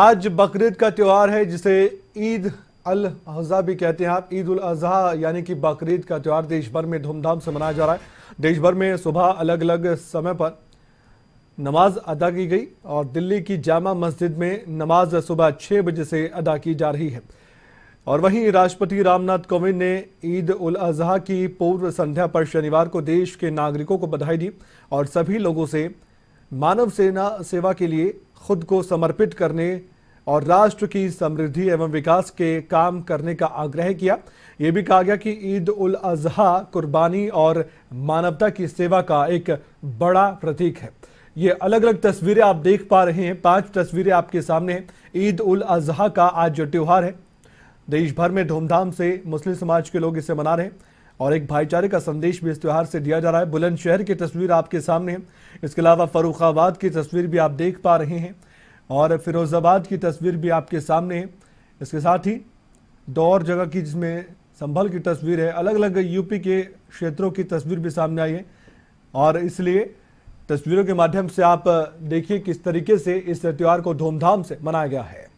आज बकरीद का त्यौहार है जिसे ईद अल अजहा भी कहते हैं आप ईद उल अज़हा यानी कि बकरीद का त्यौहार देश भर में धूमधाम से मनाया जा रहा है देश भर में सुबह अलग अलग समय पर नमाज अदा की गई और दिल्ली की जामा मस्जिद में नमाज सुबह छह बजे से अदा की जा रही है और वहीं राष्ट्रपति रामनाथ कोविंद ने ईद उल अजहा की पूर्व संध्या पर शनिवार को देश के नागरिकों को बधाई दी और सभी लोगों से मानव सेना सेवा के लिए खुद को समर्पित करने और राष्ट्र की समृद्धि एवं विकास के काम करने का आग्रह किया ये भी कहा गया कि ईद उल अजहा कुर्बानी और मानवता की सेवा का एक बड़ा प्रतीक है ये अलग अलग तस्वीरें आप देख पा रहे हैं पांच तस्वीरें आपके सामने हैं ईद उल अजहा का आज जो त्यौहार है देश भर में धूमधाम से मुस्लिम समाज के लोग इसे मना रहे हैं और एक भाईचारे का संदेश भी इस त्यौहार से दिया जा रहा है बुलंदशहर की तस्वीर आपके सामने इसके अलावा फरुखाबाद की तस्वीर भी आप देख पा रहे हैं और फिरोजाबाद की तस्वीर भी आपके सामने है इसके साथ ही दो और जगह की जिसमें संभल की तस्वीर है अलग अलग यूपी के क्षेत्रों की तस्वीर भी सामने आई है और इसलिए तस्वीरों के माध्यम से आप देखिए किस तरीके से इस त्यौहार को धूमधाम से मनाया गया है